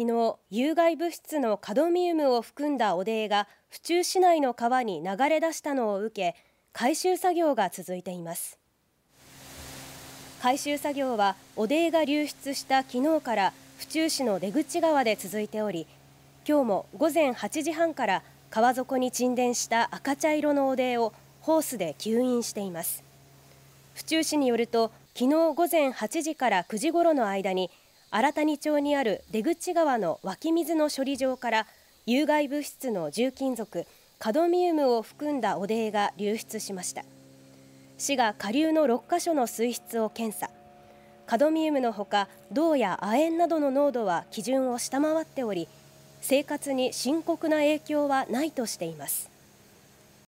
昨日有害物質のカドミウムを含んだ汚泥が府中市内の川に流れ出したのを受け回収作業が続いています回収作業は汚泥が流出した昨日から府中市の出口川で続いており今日も午前8時半から川底に沈殿した赤茶色の汚泥をホースで吸引しています府中市によると昨日午前8時から9時頃の間に新谷町にある出口川の湧き水の処理場から有害物質の重金属カドミウムを含んだ汚泥が流出しました市が下流の6カ所の水質を検査カドミウムのほか銅や亜鉛などの濃度は基準を下回っており生活に深刻な影響はないとしています